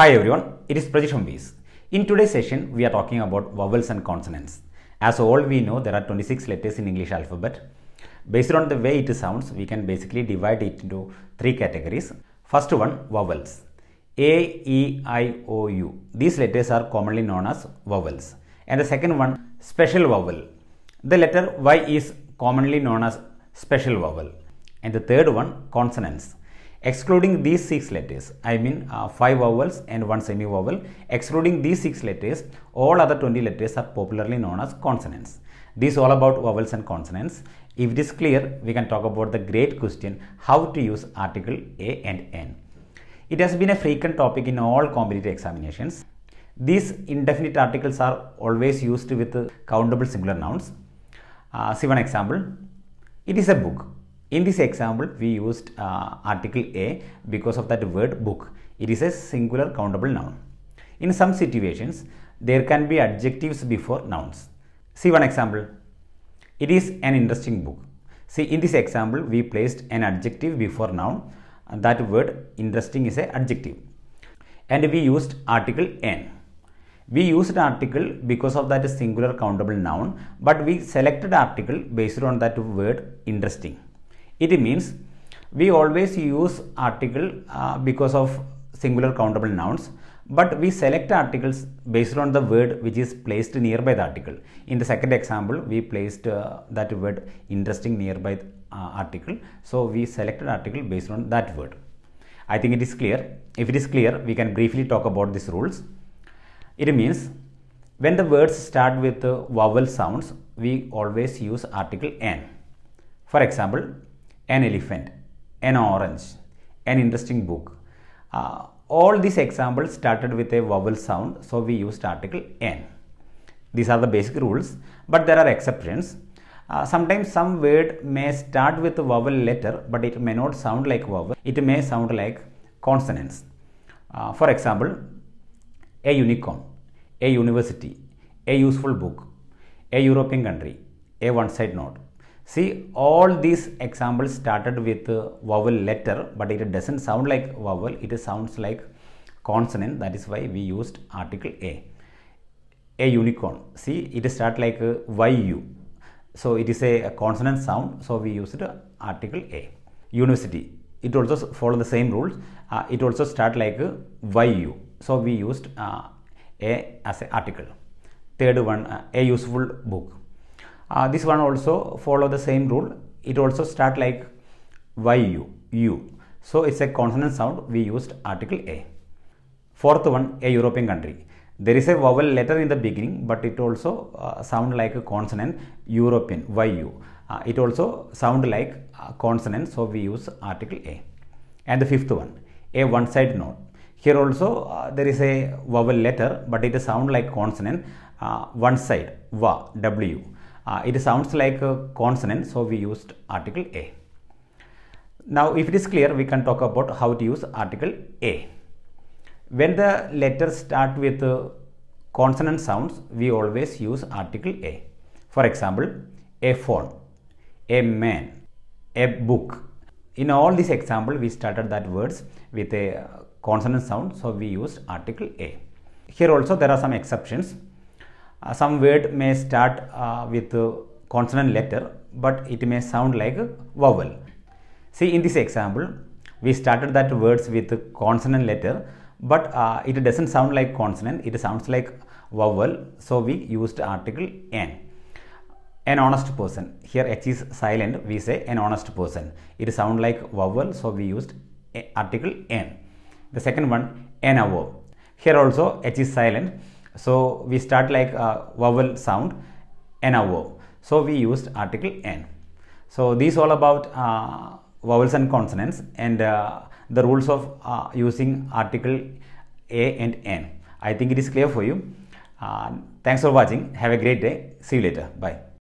Hi everyone, it is Prajish from In today's session, we are talking about vowels and consonants. As all we know, there are 26 letters in English alphabet. Based on the way it sounds, we can basically divide it into three categories. First one, vowels. A, E, I, O, U. These letters are commonly known as vowels. And the second one, special vowel. The letter Y is commonly known as special vowel. And the third one, consonants. Excluding these six letters, I mean uh, five vowels and one semi-vowel, excluding these six letters, all other 20 letters are popularly known as consonants. This all about vowels and consonants. If it is clear, we can talk about the great question, how to use article A and N. It has been a frequent topic in all competitive examinations. These indefinite articles are always used with countable singular nouns. Uh, see one example. It is a book. In this example, we used uh, article A because of that word book. It is a singular countable noun. In some situations, there can be adjectives before nouns. See one example. It is an interesting book. See in this example, we placed an adjective before noun. That word interesting is a adjective. And we used article N. We used article because of that singular countable noun, but we selected article based on that word interesting. It means we always use article uh, because of singular countable nouns but we select articles based on the word which is placed nearby the article. In the second example, we placed uh, that word interesting nearby the, uh, article. So, we selected article based on that word. I think it is clear. If it is clear, we can briefly talk about these rules. It means when the words start with uh, vowel sounds, we always use article n. For example, an elephant, an orange, an interesting book. Uh, all these examples started with a vowel sound, so we used article n. These are the basic rules, but there are exceptions. Uh, sometimes some word may start with a vowel letter, but it may not sound like vowel. It may sound like consonants. Uh, for example, a unicorn, a university, a useful book, a European country, a one-side note. See all these examples started with vowel letter but it doesn't sound like vowel it sounds like consonant that is why we used article A. A unicorn see it start like YU so it is a consonant sound so we used article A. University it also follow the same rules uh, it also start like YU so we used uh, A as an article. Third one uh, a useful book uh, this one also follow the same rule it also start like yu u so it's a consonant sound we used article a fourth one a european country there is a vowel letter in the beginning but it also uh, sound like a consonant european yu uh, it also sound like consonant so we use article a and the fifth one a one side note here also uh, there is a vowel letter but it sound like consonant uh, one side va w uh, it sounds like a consonant, so we used article A. Now, if it is clear, we can talk about how to use article A. When the letters start with uh, consonant sounds, we always use article A. For example, a phone, a man, a book. In all these example, we started that words with a uh, consonant sound, so we used article A. Here also there are some exceptions. Uh, some word may start uh, with consonant letter but it may sound like vowel. See in this example we started that words with consonant letter but uh, it doesn't sound like consonant it sounds like vowel so we used article n an honest person here h is silent we say an honest person it sound like vowel so we used eh, article n the second one an hour here also h is silent so we start like a vowel sound and So we used article n. So these all about uh, vowels and consonants and uh, the rules of uh, using article a and n. I think it is clear for you. Uh, thanks for watching. Have a great day. See you later. Bye.